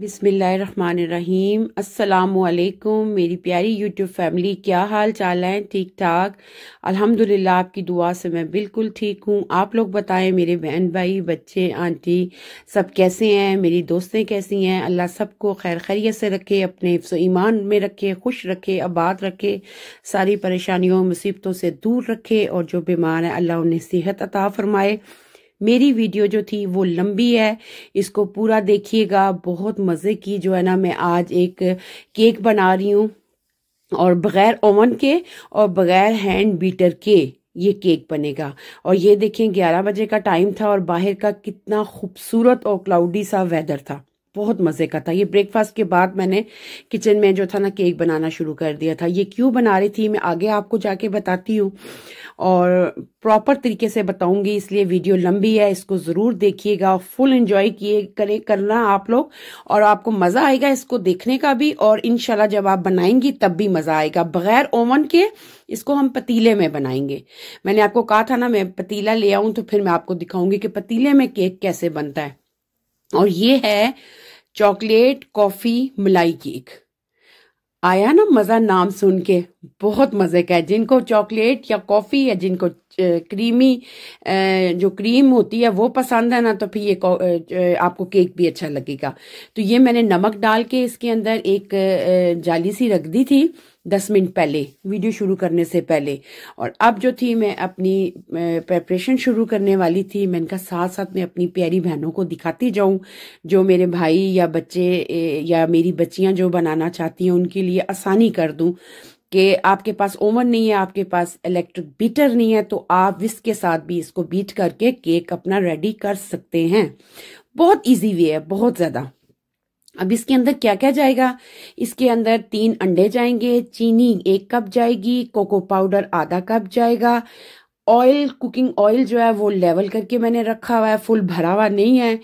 बिसमीम अल्लाम मेरी प्यारी यूट्यूब फैमिली क्या हाल चाल है ठीक ठाक अल्हम्दुलिल्लाह आपकी दुआ से मैं बिल्कुल ठीक हूँ आप लोग बताएं मेरे बहन भाई बच्चे आंटी सब कैसे हैं मेरी दोस्तें कैसी हैं अल्लाह सबको खैर खैरियत से रखे अपने ईमान में रखे खुश रखे आबाद रखे सारी परेशानियों मुसीबतों से दूर रखे और जो बीमार हैं अल्लाह उन्हें सेहत अता फरमाए मेरी वीडियो जो थी वो लंबी है इसको पूरा देखिएगा बहुत मज़े की जो है ना मैं आज एक केक बना रही हूँ और बग़ैर ओवन के और बग़ैर हैंड बीटर के ये केक बनेगा और ये देखें 11 बजे का टाइम था और बाहर का कितना खूबसूरत और क्लाउडी सा वेदर था बहुत मज़े का था ये ब्रेकफास्ट के बाद मैंने किचन में जो था ना केक बनाना शुरू कर दिया था ये क्यों बना रही थी मैं आगे आपको जाके बताती हूँ और प्रॉपर तरीके से बताऊंगी इसलिए वीडियो लंबी है इसको ज़रूर देखिएगा फुल एंजॉय किए करे करना आप लोग और आपको मज़ा आएगा इसको देखने का भी और इनशाला जब आप बनाएंगी तब भी मज़ा आएगा बगैर ओवन के इसको हम पतीले में बनाएंगे मैंने आपको कहा था ना मैं पतीला ले आऊं तो फिर मैं आपको दिखाऊंगी कि पतीले में केक कैसे बनता है और ये है चॉकलेट कॉफी मलाई केक आया ना मजा नाम सुन के बहुत मज़े का है जिनको चॉकलेट या कॉफ़ी या जिनको क्रीमी जो क्रीम होती है वो पसंद है ना तो फिर ये आपको केक भी अच्छा लगेगा तो ये मैंने नमक डाल के इसके अंदर एक जाली सी रख दी थी दस मिनट पहले वीडियो शुरू करने से पहले और अब जो थी मैं अपनी प्रेपरेशन शुरू करने वाली थी मैं इनका साथ साथ मैं अपनी प्यारी बहनों को दिखाती जाऊं जो मेरे भाई या बच्चे या मेरी बच्चियां जो बनाना चाहती हैं उनके लिए आसानी कर दूं कि आपके पास ओवन नहीं है आपके पास इलेक्ट्रिक बीटर नहीं है तो आप विस्क के साथ भी इसको बीट करके केक अपना रेडी कर सकते हैं बहुत इजी वे है बहुत ज़्यादा अब इसके अंदर क्या क्या जाएगा इसके अंदर तीन अंडे जाएंगे चीनी एक कप जाएगी कोको पाउडर आधा कप जाएगा ऑयल कुकिंग ऑयल जो है वो लेवल करके मैंने रखा हुआ है फुल भरा हुआ नहीं है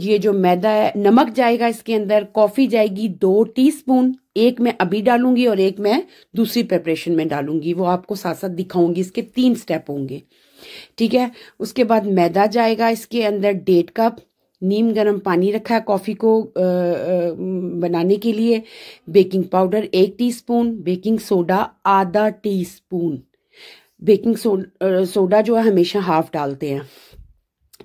ये जो मैदा है नमक जाएगा इसके अंदर कॉफी जाएगी दो टीस्पून एक मैं अभी डालूंगी और एक मैं दूसरी प्रिपरेशन में डालूंगी वो आपको साथ साथ दिखाऊंगी इसके तीन स्टेप होंगे ठीक है उसके बाद मैदा जाएगा इसके अंदर डेढ़ कप नीम गरम पानी रखा है कॉफ़ी को आ, आ, बनाने के लिए बेकिंग पाउडर एक टीस्पून बेकिंग सोडा आधा टीस्पून बेकिंग सोडा जो है हमेशा हाफ डालते हैं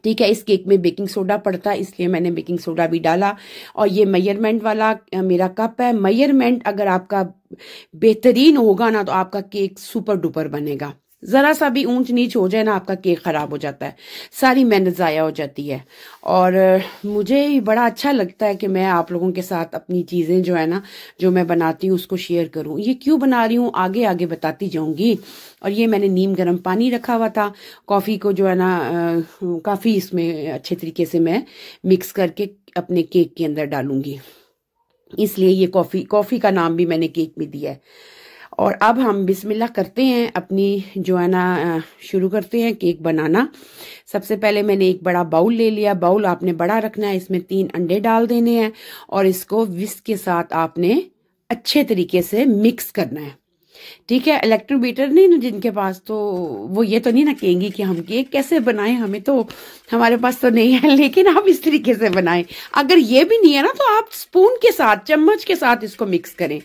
ठीक है इस केक में बेकिंग सोडा पड़ता है इसलिए मैंने बेकिंग सोडा भी डाला और ये मयरमेंट वाला मेरा कप है मयरमेंट अगर आपका बेहतरीन होगा ना तो आपका केक सुपर डुपर बनेगा ज़रा सा भी ऊंच नीच हो जाए ना आपका केक ख़राब हो जाता है सारी मेहनत ज़ाया हो जाती है और मुझे बड़ा अच्छा लगता है कि मैं आप लोगों के साथ अपनी चीज़ें जो है ना जो मैं बनाती हूँ उसको शेयर करूँ ये क्यों बना रही हूँ आगे आगे बताती जाऊंगी और ये मैंने नीम गर्म पानी रखा हुआ था कॉफ़ी को जो है ना काफ़ी इसमें अच्छे तरीके से मैं मिक्स करके अपने केक के अंदर डालूंगी इसलिए ये कॉफ़ी कॉफ़ी का नाम भी मैंने केक में दिया है और अब हम बिस्मिल्लाह करते हैं अपनी जो है ना शुरू करते हैं केक बनाना सबसे पहले मैंने एक बड़ा बाउल ले लिया बाउल आपने बड़ा रखना है इसमें तीन अंडे डाल देने हैं और इसको विस्क के साथ आपने अच्छे तरीके से मिक्स करना है ठीक है इलेक्ट्रिक बीटर नहीं ना जिनके पास तो वो ये तो नहीं ना कहेंगी कि हम केक कैसे बनाएं हमें तो हमारे पास तो नहीं है लेकिन आप इस तरीके से बनाएं अगर ये भी नहीं है ना तो आप स्पून के साथ चम्मच के साथ इसको मिक्स करें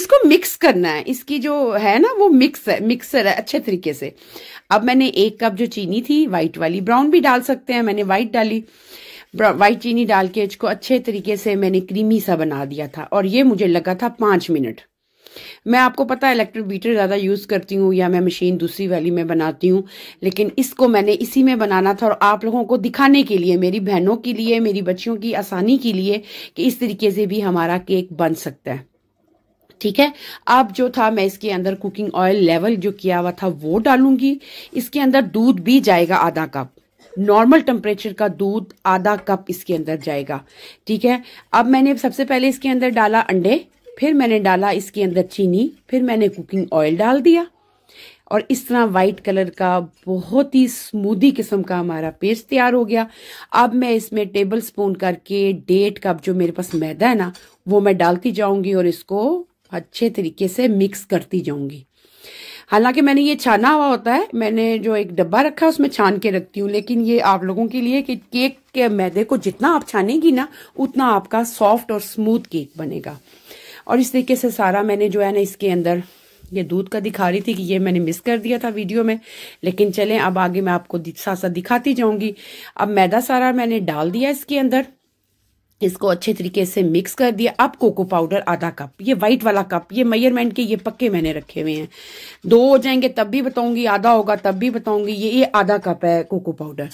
इसको मिक्स करना है इसकी जो है ना वो मिक्स है मिक्सर है अच्छे तरीके से अब मैंने एक कप जो चीनी थी व्हाइट वाली ब्राउन भी डाल सकते हैं मैंने व्हाइट डाली व्हाइट चीनी डाल के इसको अच्छे तरीके से मैंने क्रीमी सा बना दिया था और ये मुझे लगा था पांच मिनट मैं आपको पता है इलेक्ट्रिक बीटर ज़्यादा यूज़ करती हूँ या मैं मशीन दूसरी वाली में बनाती हूँ लेकिन इसको मैंने इसी में बनाना था और आप लोगों को दिखाने के लिए मेरी बहनों के लिए मेरी बच्चियों की आसानी के लिए कि इस तरीके से भी हमारा केक बन सकता है ठीक है अब जो था मैं इसके अंदर कुकिंग ऑयल लेवल जो किया हुआ था वो डालूंगी इसके अंदर दूध भी जाएगा आधा कप नॉर्मल टेम्परेचर का दूध आधा कप इसके अंदर जाएगा ठीक है अब मैंने सबसे पहले इसके अंदर डाला अंडे फिर मैंने डाला इसके अंदर चीनी फिर मैंने कुकिंग ऑयल डाल दिया और इस तरह वाइट कलर का बहुत ही स्मूदी किस्म का हमारा पेस्ट तैयार हो गया अब मैं इसमें टेबल स्पून करके डेढ़ कप जो मेरे पास मैदा है ना वो मैं डालती जाऊंगी और इसको अच्छे तरीके से मिक्स करती जाऊंगी हालांकि मैंने ये छाना हुआ होता है मैंने जो एक डब्बा रखा है उसमें छान के रखती हूँ लेकिन ये आप लोगों के लिए कि केक के मैदे को जितना आप छानेगी ना उतना आपका सॉफ्ट और स्मूथ केक बनेगा और इस तरीके से सारा मैंने जो है ना इसके अंदर ये दूध का दिखा रही थी कि ये मैंने मिस कर दिया था वीडियो में लेकिन चलें अब आगे मैं आपको साथ साथ दिखाती जाऊंगी अब मैदा सारा मैंने डाल दिया इसके अंदर इसको अच्छे तरीके से मिक्स कर दिया अब कोको पाउडर आधा कप ये वाइट वाला कप ये मयरमेंट के ये पक्के मैंने रखे हुए हैं दो हो जाएंगे तब भी बताऊंगी आधा होगा तब भी बताऊंगी ये ये आधा कप है कोको पाउडर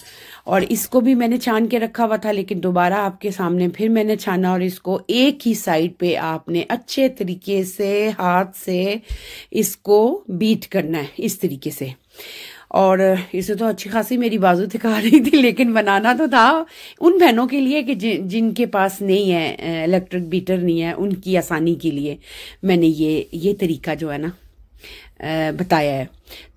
और इसको भी मैंने छान के रखा हुआ था लेकिन दोबारा आपके सामने फिर मैंने छाना और इसको एक ही साइड पे आपने अच्छे तरीके से हाथ से इसको बीट करना है इस तरीके से और इसे तो अच्छी खासी मेरी बाजू थका रही थी लेकिन बनाना तो था उन बहनों के लिए कि जिन जिनके पास नहीं है इलेक्ट्रिक बीटर नहीं है उनकी आसानी के लिए मैंने ये ये तरीका जो है ना बताया है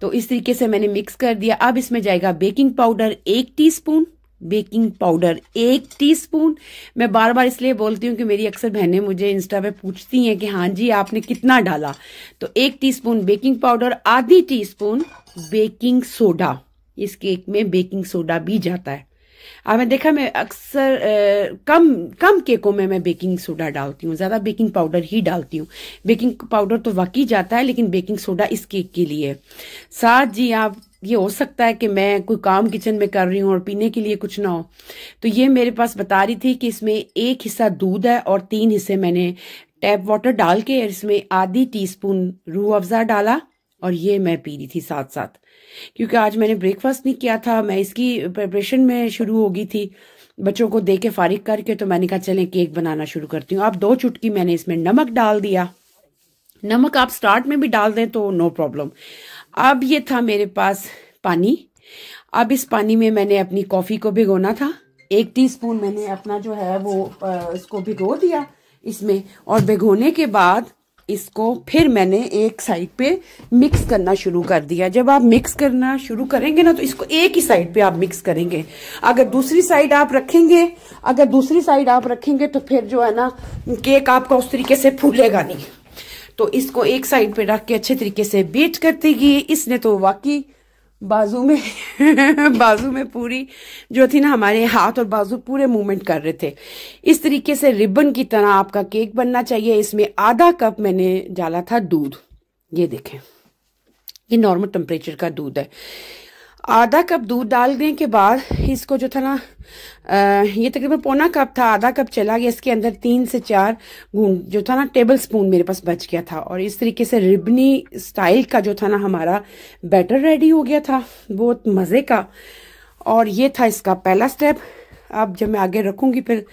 तो इस तरीके से मैंने मिक्स कर दिया अब इसमें जाएगा बेकिंग पाउडर एक टीस्पून बेकिंग पाउडर एक टीस्पून मैं बार बार इसलिए बोलती हूँ कि मेरी अक्सर बहनें मुझे इंस्टा पे पूछती हैं कि हाँ जी आपने कितना डाला तो एक टीस्पून बेकिंग पाउडर आधी टीस्पून बेकिंग सोडा इस केक में बेकिंग सोडा भी जाता है अब मैं देखा मैं अक्सर कम कम केकों में मैं बेकिंग सोडा डालती हूँ ज़्यादा बेकिंग पाउडर ही डालती हूँ बेकिंग पाउडर तो वाकई जाता है लेकिन बेकिंग सोडा इस केक के लिए साथ जी आप ये हो सकता है कि मैं कोई काम किचन में कर रही हूँ और पीने के लिए कुछ ना हो तो ये मेरे पास बता रही थी कि इसमें एक हिस्सा दूध है और तीन हिस्से मैंने टैप वाटर डाल के इसमें आधी टीस्पून रूह अफ़ज़ा डाला और ये मैं पी रही थी साथ साथ क्योंकि आज मैंने ब्रेकफास्ट नहीं किया था मैं इसकी प्रिपरेशन में शुरू हो गई थी बच्चों को दे के फारिग करके तो मैंने कहा चलें केक बनाना शुरू करती हूँ अब दो चुटकी मैंने इसमें नमक डाल दिया नमक आप स्टार्ट में भी डाल दें तो नो प्रॉब्लम अब ये था मेरे पास पानी अब इस पानी में मैंने अपनी कॉफ़ी को भिगोना था एक टीस्पून मैंने अपना जो है वो इसको भिगो दिया इसमें और भिगोने के बाद इसको फिर मैंने एक साइड पे मिक्स करना शुरू कर दिया जब आप मिक्स करना शुरू करेंगे ना तो इसको एक ही साइड पे आप मिक्स करेंगे अगर दूसरी साइड आप रखेंगे अगर दूसरी साइड आप रखेंगे तो फिर जो है ना केक आपका उस तरीके से फूलेगा नहीं तो इसको एक साइड पे रख के अच्छे तरीके से बीट करती गई इसने तो वाकई बाजू में बाजू में पूरी जो थी ना हमारे हाथ और बाजू पूरे मूवमेंट कर रहे थे इस तरीके से रिबन की तरह आपका केक बनना चाहिए इसमें आधा कप मैंने डाला था दूध ये देखें ये नॉर्मल टेम्परेचर का दूध है आधा कप दूध डालने के बाद इसको जो था ना आ, ये तकरीबन पौना कप था आधा कप चला गया इसके अंदर तीन से चार गूंद जो था ना टेबल स्पून मेरे पास बच गया था और इस तरीके से रिबनी स्टाइल का जो था ना हमारा बैटर रेडी हो गया था बहुत मज़े का और ये था इसका पहला स्टेप अब जब मैं आगे रखूँगी फिर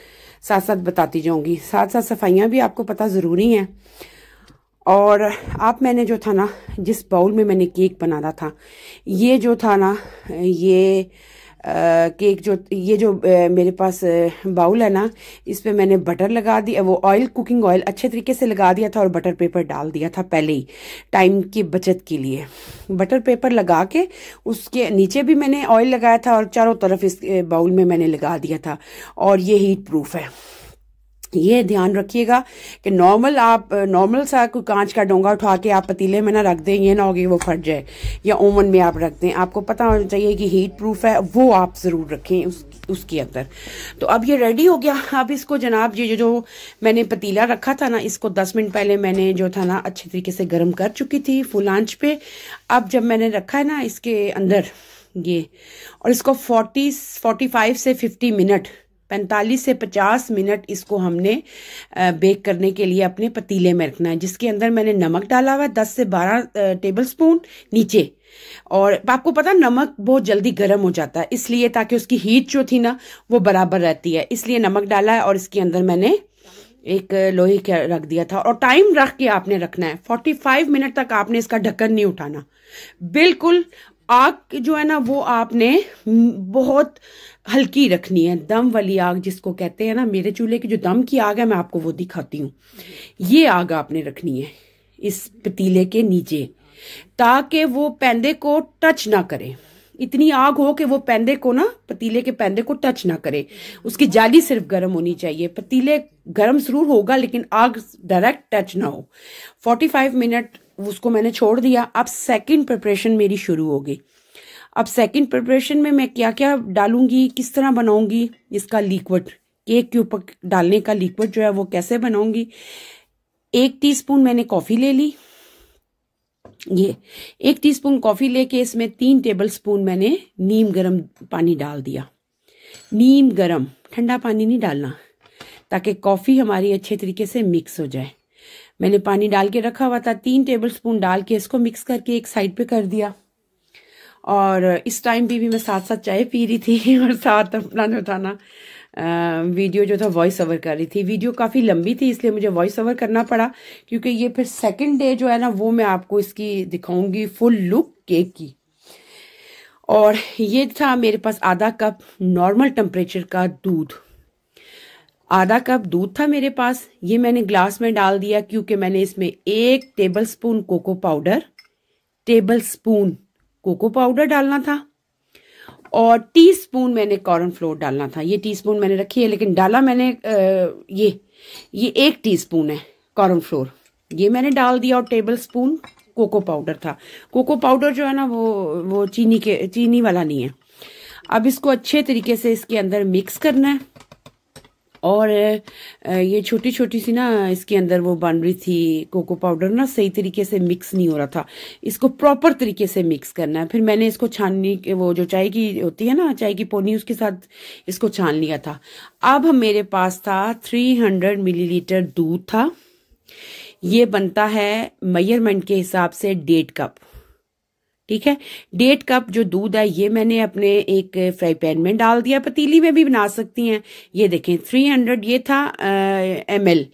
साथ साथ बताती जाऊँगी साथ साथ सफाइयाँ भी आपको पता ज़रूरी हैं और आप मैंने जो था ना जिस बाउल में मैंने केक बनाना था ये जो था ना ये आ, केक जो ये जो आ, मेरे पास बाउल है ना इस पर मैंने बटर लगा दिया वो ऑयल कुकिंग ऑयल अच्छे तरीके से लगा दिया था और बटर पेपर डाल दिया था पहले ही टाइम की बचत के लिए बटर पेपर लगा के उसके नीचे भी मैंने ऑयल लगाया था और चारों तरफ इस बाउल में मैंने लगा दिया था और ये हीट प्रूफ है ये ध्यान रखिएगा कि नॉर्मल आप नॉर्मल सा कोई कांच का डोंगा उठा के आप पतीले में ना रख दें ये ना होगी वो फट जाए या ओवन में आप रख दें आपको पता होना चाहिए कि हीट प्रूफ है वो आप ज़रूर रखें उस उसके अंदर तो अब ये रेडी हो गया अब इसको जनाब ये जो मैंने पतीला रखा था ना इसको दस मिनट पहले मैंने जो था ना अच्छे तरीके से गर्म कर चुकी थी फुल आंच पे अब जब मैंने रखा है ना इसके अंदर ये और इसको फोर्टी फोर्टी फाइव से फिफ्टी मिनट 45 से 50 मिनट इसको हमने बेक करने के लिए अपने पतीले में रखना है जिसके अंदर मैंने नमक डाला हुआ है दस से बारह टेबल स्पून नीचे और आपको पता नमक बहुत जल्दी गर्म हो जाता है इसलिए ताकि उसकी हीट जो थी ना वो बराबर रहती है इसलिए नमक डाला है और इसके अंदर मैंने एक लोहे का रख दिया था और टाइम रख के आपने रखना है 45 मिनट तक आपने इसका ढक्कन नहीं उठाना बिल्कुल आग जो है ना वो आपने हम्म, बहुत हल्की रखनी है दम वाली आग जिसको कहते हैं ना मेरे चूल्हे की जो दम की आग है मैं आपको वो दिखाती हूँ ये आग आपने रखनी है इस पतीले के नीचे ताकि वो पैंदे को टच ना करे इतनी आग हो कि वो पैंदे को ना पतीले के पैंदे को टच ना करे उसकी जाली सिर्फ गर्म होनी चाहिए पतीले गर्म जरूर होगा लेकिन आग डायरेक्ट टच ना हो 45 मिनट उसको मैंने छोड़ दिया अब सेकंड प्रिपरेशन मेरी शुरू होगी अब सेकंड प्रिपरेशन में मैं क्या क्या डालूंगी किस तरह बनाऊंगी इसका लिक्विड केक के ऊपर डालने का लिक्विड जो है वो कैसे बनाऊंगी एक टीस्पून मैंने कॉफ़ी ले ली ये एक टीस्पून कॉफ़ी लेके इसमें तीन टेबलस्पून मैंने नीम गरम पानी डाल दिया नीम गरम ठंडा पानी नहीं डालना ताकि कॉफ़ी हमारी अच्छे तरीके से मिक्स हो जाए मैंने पानी डाल के रखा हुआ था तीन टेबलस्पून डाल के इसको मिक्स करके एक साइड पे कर दिया और इस टाइम भी भी मैं साथ साथ चाय पी रही थी और साथ अपना जो था ना वीडियो जो था वॉइस ओवर कर रही थी वीडियो काफ़ी लंबी थी इसलिए मुझे वॉइस ओवर करना पड़ा क्योंकि ये फिर सेकंड डे जो है ना वो मैं आपको इसकी दिखाऊंगी फुल लुक केक की और ये था मेरे पास आधा कप नॉर्मल टेम्परेचर का दूध आधा कप दूध था मेरे पास ये मैंने ग्लास में डाल दिया क्योंकि मैंने इसमें एक tablespoon cocoa powder tablespoon cocoa powder डालना था और टीस्पून मैंने कॉर्न फ्लोर डालना था ये टीस्पून मैंने रखी है लेकिन डाला मैंने आ, ये ये एक टीस्पून है कॉर्न फ्लोर ये मैंने डाल दिया और टेबल स्पून कोको पाउडर था कोको पाउडर जो है ना वो वो चीनी के चीनी वाला नहीं है अब इसको अच्छे तरीके से इसके अंदर मिक्स करना है और ये छोटी छोटी सी ना इसके अंदर वो बन रही थी कोको पाउडर ना सही तरीके से मिक्स नहीं हो रहा था इसको प्रॉपर तरीके से मिक्स करना है फिर मैंने इसको छाननी वो जो चाय की होती है ना चाय की पोनी उसके साथ इसको छान लिया था अब मेरे पास था 300 मिलीलीटर दूध था ये बनता है मेजरमेंट के हिसाब से डेढ़ कप ठीक है डेढ़ कप जो दूध है ये मैंने अपने एक फ्राई पैन में डाल दिया पतीली में भी बना सकती हैं ये देखें थ्री हंड्रेड ये था एम एल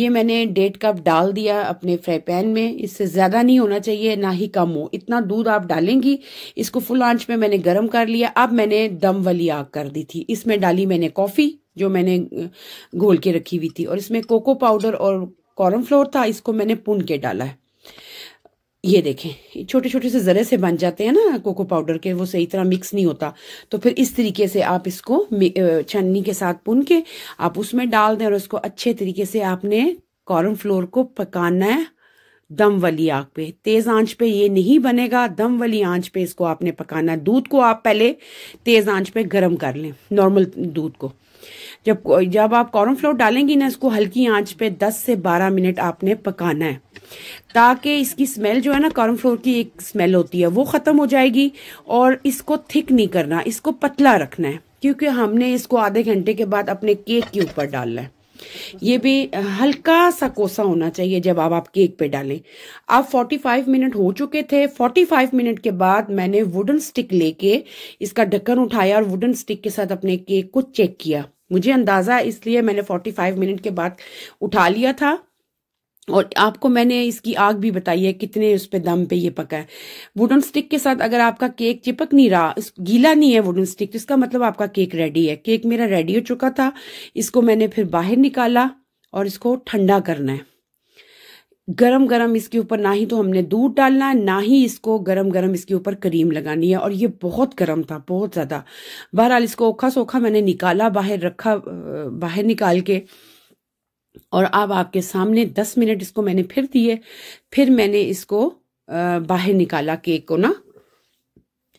ये मैंने डेढ़ कप डाल दिया अपने फ्राई पैन में इससे ज़्यादा नहीं होना चाहिए ना ही कम हो इतना दूध आप डालेंगी इसको फुल आंच में मैंने गर्म कर लिया अब मैंने दम वाली आग कर दी थी इसमें डाली मैंने कॉफ़ी जो मैंने घोल के रखी हुई थी और इसमें कोको पाउडर और कॉर्नफ्लोर था इसको मैंने पुन के डाला है ये देखें छोटे छोटे से ज़रे से बन जाते हैं ना कोको पाउडर के वो सही तरह मिक्स नहीं होता तो फिर इस तरीके से आप इसको छन्नी के साथ पुन के आप उसमें डाल दें और इसको अच्छे तरीके से आपने कॉर्न फ्लोर को पकाना है दम वाली आग पे तेज आंच पे ये नहीं बनेगा दम वाली आंच पे इसको आपने पकाना है दूध को आप पहले तेज आंच पे गर्म कर लें नॉर्मल दूध को जब जब आप कॉर्न फ्लोर डालेंगी ना इसको हल्की आंच पे 10 से 12 मिनट आपने पकाना है ताकि इसकी स्मेल जो है ना कॉर्नफ्लोर की एक स्मेल होती है वो ख़त्म हो जाएगी और इसको थिक नहीं करना इसको पतला रखना है क्योंकि हमने इसको आधे घंटे के बाद अपने केक के ऊपर डालना है ये भी हल्का सा कोसा होना चाहिए जब आप आप केक पे डालें आप 45 मिनट हो चुके थे 45 मिनट के बाद मैंने वुडन स्टिक लेके इसका ढक्कन उठाया और वुडन स्टिक के साथ अपने केक को चेक किया मुझे अंदाज़ा इसलिए मैंने 45 मिनट के बाद उठा लिया था और आपको मैंने इसकी आग भी बताई है कितने उस पर दम पे ये पका है वुडन स्टिक के साथ अगर आपका केक चिपक नहीं रहा गीला नहीं है वुडन स्टिक तो इसका मतलब आपका केक रेडी है केक मेरा रेडी हो चुका था इसको मैंने फिर बाहर निकाला और इसको ठंडा करना है गरम गरम इसके ऊपर ना ही तो हमने दूध डालना है ना ही इसको गरम गरम इसके ऊपर क्रीम लगानी है और ये बहुत गरम था बहुत ज़्यादा बहरहाल इसको ओखा सोखा मैंने निकाला बाहर रखा बाहर निकाल के और अब आपके सामने दस मिनट इसको मैंने फिर दिए फिर मैंने इसको बाहर निकाला केक को ना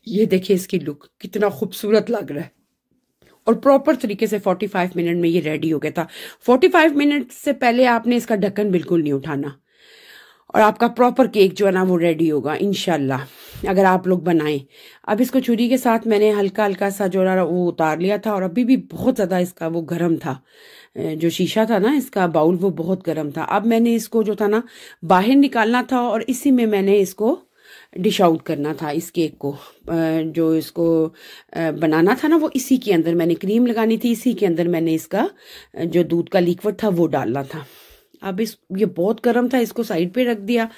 ये देखिए इसकी लुक कितना खूबसूरत लग रहा है और प्रॉपर तरीके से 45 मिनट में ये रेडी हो गया था 45 मिनट से पहले आपने इसका ढक्कन बिल्कुल नहीं उठाना और आपका प्रॉपर केक जो है ना वो रेडी होगा इन अगर आप लोग बनाएं अब इसको छुरी के साथ मैंने हल्का हल्का सा जो है वो उतार लिया था और अभी भी बहुत ज़्यादा इसका वो गर्म था जो शीशा था ना इसका बाउल वो बहुत गर्म था अब मैंने इसको जो था ना बाहर निकालना था और इसी में मैंने इसको डिश आउट करना था इस केक को जो इसको बनाना था ना वो इसी के अंदर मैंने क्रीम लगानी थी इसी के अंदर मैंने इसका जो दूध का लिक्विड था वो डालना था अब इस ये बहुत गर्म था इसको साइड पे रख दिया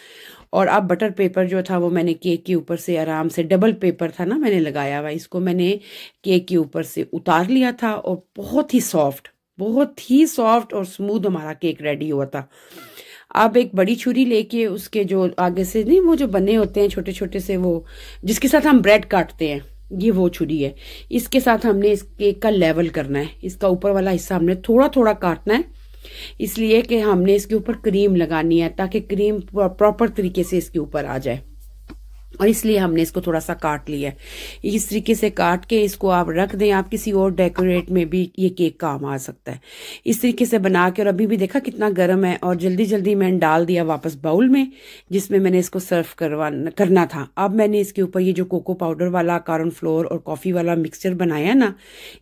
और अब बटर पेपर जो था वो मैंने केक के ऊपर से आराम से डबल पेपर था ना मैंने लगाया हुआ इसको मैंने केक के ऊपर से उतार लिया था और बहुत ही सॉफ्ट बहुत ही सॉफ्ट और स्मूथ हमारा केक रेडी हुआ था अब एक बड़ी छुरी लेके उसके जो आगे से नहीं वो जो बने होते हैं छोटे छोटे से वो जिसके साथ हम ब्रेड काटते हैं ये वो छुरी है इसके साथ हमने इस केक का लेवल करना है इसका ऊपर वाला हिस्सा हमने थोड़ा थोड़ा काटना है इसलिए कि हमने इसके ऊपर क्रीम लगानी है ताकि क्रीम प्रॉपर तरीके से इसके ऊपर आ जाए और इसलिए हमने इसको थोड़ा सा काट लिया है इस तरीके से काट के इसको आप रख दें आप किसी और डेकोरेट में भी ये केक काम आ सकता है इस तरीके से बना के और अभी भी देखा कितना गर्म है और जल्दी जल्दी मैंने डाल दिया वापस बाउल में जिसमें मैंने इसको सर्व करवा करना था अब मैंने इसके ऊपर ये जो कोको पाउडर वाला कार्न फ्लोर और कॉफ़ी वाला मिक्सचर बनाया ना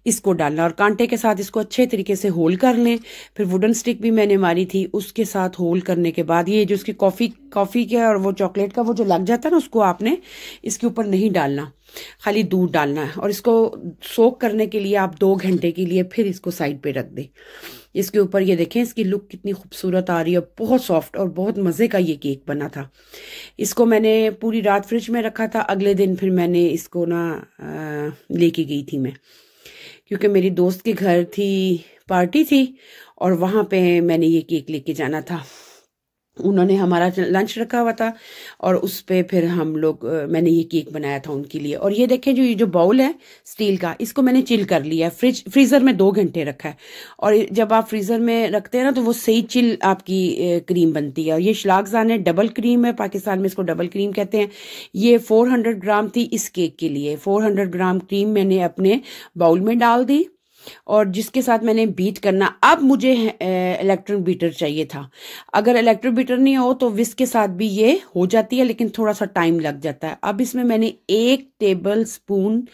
इसको डालना और कांटे के साथ इसको अच्छे तरीके से होल कर लें फिर वुडन स्टिक भी मैंने मारी थी उसके साथ होल करने के बाद ये जो उसकी कॉफ़ी कॉफ़ी का और वो चॉकलेट का वो जो लग जाता है ना उसको आप आपने इसके ऊपर नहीं डालना खाली दूध डालना है और इसको सोक करने के लिए आप दो घंटे के लिए फिर इसको साइड पे रख दें इसके ऊपर ये देखें इसकी लुक कितनी खूबसूरत आ रही है बहुत सॉफ्ट और बहुत मज़े का ये केक बना था इसको मैंने पूरी रात फ्रिज में रखा था अगले दिन फिर मैंने इसको ना लेके गई थी मैं क्योंकि मेरी दोस्त के घर थी पार्टी थी और वहाँ पे मैंने ये केक लेके जाना था उन्होंने हमारा लंच रखा हुआ था और उस पर फिर हम लोग मैंने ये केक बनाया था उनके लिए और ये देखें जो ये जो बाउल है स्टील का इसको मैंने चिल कर लिया है फ्रिज फ्रीज़र में दो घंटे रखा है और जब आप फ्रीज़र में रखते हैं ना तो वो सही चिल आपकी क्रीम बनती है और ये शलागजान है डबल क्रीम है पाकिस्तान में इसको डबल क्रीम कहते हैं ये फोर ग्राम थी इस केक के लिए फोर ग्राम क्रीम मैंने अपने बाउल में डाल दी और जिसके साथ मैंने बीट करना अब मुझे इलेक्ट्रिक बीटर चाहिए था अगर इलेक्ट्रिक बीटर नहीं हो तो विस्क के साथ भी ये हो जाती है लेकिन थोड़ा सा टाइम लग जाता है अब इसमें मैंने एक टेबल स्पून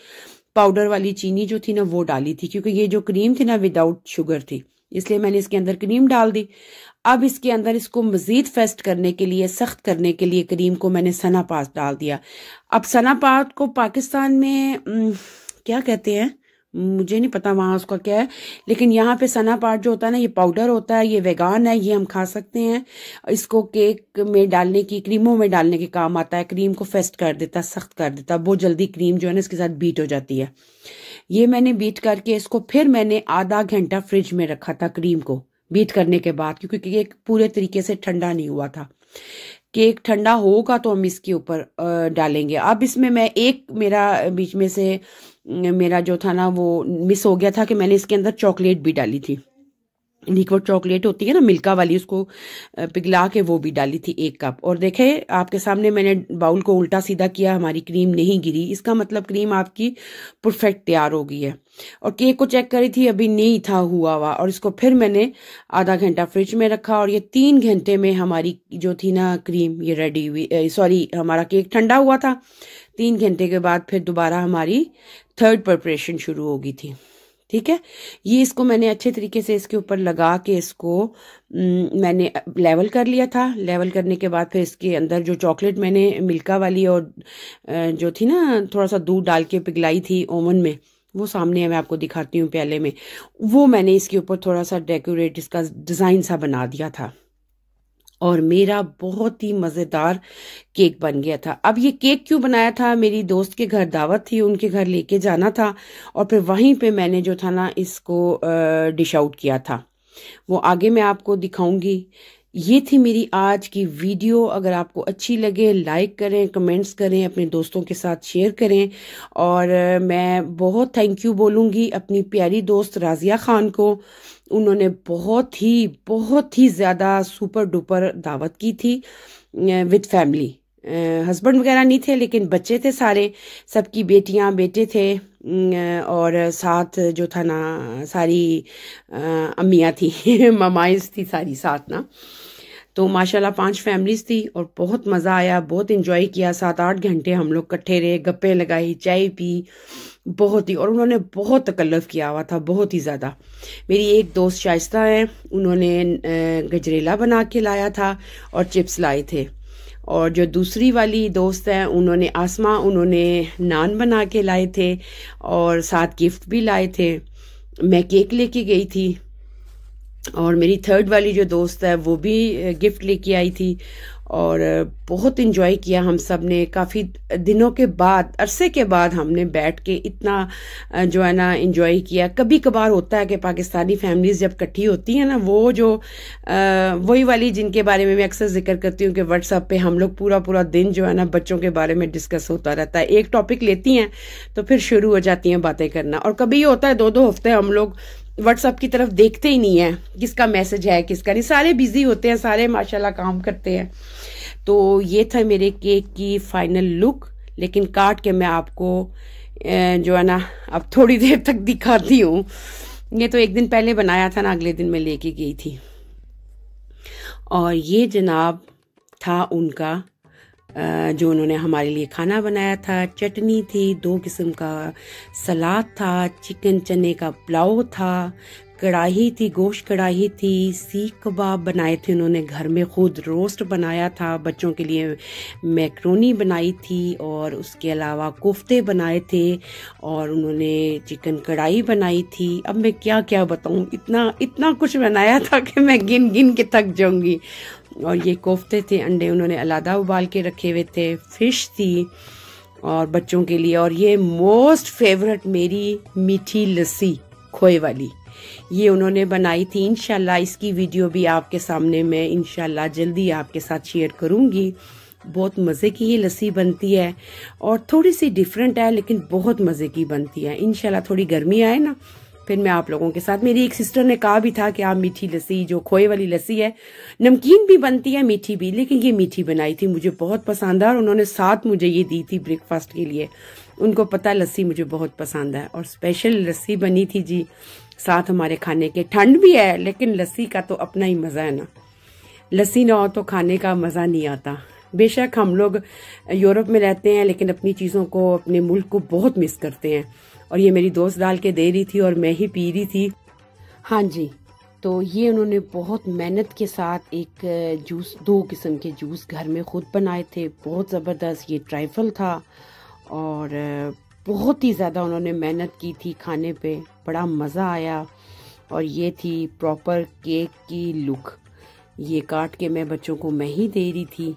पाउडर वाली चीनी जो थी ना वो डाली थी क्योंकि ये जो क्रीम थी ना विदाउट शुगर थी इसलिए मैंने इसके अंदर क्रीम डाल दी अब इसके अंदर इसको मजीद फेस्ट करने के लिए सख्त करने के लिए क्रीम को मैंने पात डाल दिया अब पात को पाकिस्तान में क्या कहते हैं मुझे नहीं पता वहाँ उसका क्या है लेकिन यहाँ पे सना पार्ट जो होता है ना ये पाउडर होता है ये वेगान है ये हम खा सकते हैं इसको केक में डालने की क्रीमों में डालने के काम आता है क्रीम को फेस्ट कर देता है सख्त कर देता है बहुत जल्दी क्रीम जो है ना इसके साथ बीट हो जाती है ये मैंने बीट करके इसको फिर मैंने आधा घंटा फ्रिज में रखा था क्रीम को बीट करने के बाद क्योंकि केक पूरे तरीके से ठंडा नहीं हुआ था केक ठंडा होगा तो हम इसके ऊपर डालेंगे अब इसमें मैं एक मेरा बीच में से मेरा जो था ना वो मिस हो गया था कि मैंने इसके अंदर चॉकलेट भी डाली थी लिक्विड चॉकलेट होती है ना मिल्का वाली उसको पिघला के वो भी डाली थी एक कप और देखे आपके सामने मैंने बाउल को उल्टा सीधा किया हमारी क्रीम नहीं गिरी इसका मतलब क्रीम आपकी परफेक्ट तैयार हो गई है और केक को चेक करी थी अभी नहीं था हुआ हुआ और इसको फिर मैंने आधा घंटा फ्रिज में रखा और ये तीन घंटे में हमारी जो थी ना क्रीम ये रेडी हुई सॉरी हमारा केक ठंडा हुआ था तीन घंटे के बाद फिर दोबारा हमारी थर्ड प्रिपरेशन शुरू होगी थी ठीक है ये इसको मैंने अच्छे तरीके से इसके ऊपर लगा के इसको मैंने लेवल कर लिया था लेवल करने के बाद फिर इसके अंदर जो चॉकलेट मैंने मिल्का वाली और जो थी ना थोड़ा सा दूध डाल के पिघलाई थी ओवन में वो सामने है मैं आपको दिखाती हूँ प्याले में वो मैंने इसके ऊपर थोड़ा सा डेकोरेट इसका डिज़ाइन सा बना दिया था और मेरा बहुत ही मज़ेदार केक बन गया था अब ये केक क्यों बनाया था मेरी दोस्त के घर दावत थी उनके घर लेके जाना था और फिर वहीं पे मैंने जो था ना इसको डिश आउट किया था वो आगे मैं आपको दिखाऊंगी ये थी मेरी आज की वीडियो अगर आपको अच्छी लगे लाइक करें कमेंट्स करें अपने दोस्तों के साथ शेयर करें और मैं बहुत थैंक यू बोलूँगी अपनी प्यारी दोस्त राज़िया ख़ान को उन्होंने बहुत ही बहुत ही ज़्यादा सुपर डुपर दावत की थी विद फैमिली हस्बैंड वगैरह नहीं थे लेकिन बच्चे थे सारे सबकी बेटियां बेटे थे और साथ जो था ना सारी अम्मियाँ थी ममाइज थी सारी साथ ना तो माशाल्लाह पांच फैमिलीज थी और बहुत मज़ा आया बहुत इन्जॉय किया सात आठ घंटे हम लोग कट्ठे रहे गप्पे लगाई चाय पी बहुत ही और उन्होंने बहुत तकल्लफ किया हुआ था बहुत ही ज़्यादा मेरी एक दोस्त शाइस्ता है उन्होंने गजरेला बना के लाया था और चिप्स लाए थे और जो दूसरी वाली दोस्त हैं उन्होंने आसमा उन्होंने नान बना के लाए थे और साथ गिफ्ट भी लाए थे मैं केक लेके गई थी और मेरी थर्ड वाली जो दोस्त है वो भी गिफ्ट लेके आई थी और बहुत इन्जॉय किया हम सब ने काफ़ी दिनों के बाद अरसे के बाद हमने बैठ के इतना जो है ना इन्जॉय किया कभी कभार होता है कि पाकिस्तानी फैमिलीज़ जब इकट्ठी होती हैं ना वो जो वही वाली जिनके बारे में मैं अक्सर जिक्र करती हूँ कि व्हाट्सअप पे हम लोग पूरा पूरा दिन जो है ना बच्चों के बारे में डिस्कस होता रहता है एक टॉपिक लेती हैं तो फिर शुरू हो जाती हैं बातें करना और कभी ये होता है दो दो हफ्ते हम लोग व्हाट्सअप की तरफ देखते ही नहीं है किसका मैसेज है किसका नहीं सारे बिजी होते हैं सारे माशाल्लाह काम करते हैं तो ये था मेरे केक की फाइनल लुक लेकिन काट के मैं आपको जो है ना अब थोड़ी देर तक दिखाती हूँ ये तो एक दिन पहले बनाया था ना अगले दिन मैं लेके गई थी और ये जनाब था उनका जो उन्होंने हमारे लिए खाना बनाया था चटनी थी दो किस्म का सलाद था चिकन चने का पुलाव था कढ़ाही थी गोश्त कढ़ाही थी सीख कबाब बनाए थे उन्होंने घर में खुद रोस्ट बनाया था बच्चों के लिए मैक्रोनी बनाई थी और उसके अलावा कोफ्ते बनाए थे और उन्होंने चिकन कढ़ाई बनाई थी अब मैं क्या क्या बताऊँ इतना इतना कुछ बनाया था कि मैं गिन गिन के थक जाऊँगी और ये कोफ्ते थे अंडे उन्होंने अलादा उबाल के रखे हुए थे फिश थी और बच्चों के लिए और ये मोस्ट फेवरेट मेरी मीठी लस्सी खोए वाली ये उन्होंने बनाई थी इनशाला इसकी वीडियो भी आपके सामने मैं इनशाला जल्दी आपके साथ शेयर करूंगी बहुत मज़े की ये लस्सी बनती है और थोड़ी सी डिफरेंट है लेकिन बहुत मज़े की बनती है इनशाला थोड़ी गर्मी आए ना फिर मैं आप लोगों के साथ मेरी एक सिस्टर ने कहा भी था कि आप मीठी लस्सी जो खोए वाली लस्सी है नमकीन भी बनती है मीठी भी लेकिन ये मीठी बनाई थी मुझे बहुत पसंद है और उन्होंने साथ मुझे ये दी थी ब्रेकफास्ट के लिए उनको पता लस्सी मुझे बहुत पसंद है और स्पेशल लस्सी बनी थी जी साथ हमारे खाने के ठंड भी है लेकिन लस्सी का तो अपना ही मज़ा है ना लस्सी ना हो तो खाने का मज़ा नहीं आता बेशक हम लोग यूरोप में रहते हैं लेकिन अपनी चीज़ों को अपने मुल्क को बहुत मिस करते हैं और ये मेरी दोस्त डाल के दे रही थी और मैं ही पी रही थी हाँ जी तो ये उन्होंने बहुत मेहनत के साथ एक जूस दो किस्म के जूस घर में ख़ुद बनाए थे बहुत ज़बरदस्त ये ट्राइफल था और बहुत ही ज़्यादा उन्होंने मेहनत की थी खाने पे बड़ा मज़ा आया और ये थी प्रॉपर केक की लुक ये काट के मैं बच्चों को मैं ही दे रही थी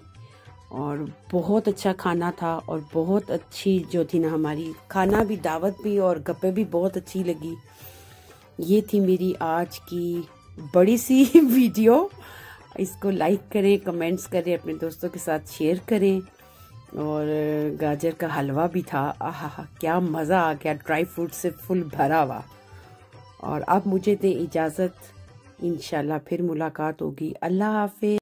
और बहुत अच्छा खाना था और बहुत अच्छी जो थी ना हमारी खाना भी दावत भी और गप्पे भी बहुत अच्छी लगी ये थी मेरी आज की बड़ी सी वीडियो इसको लाइक करें कमेंट्स करें अपने दोस्तों के साथ शेयर करें और गाजर का हलवा भी था आह क्या मज़ा आ गया ड्राई फ्रूट से फुल भरा हुआ और आप मुझे दें इजाज़त इन फिर मुलाकात होगी अल्लाह हाफि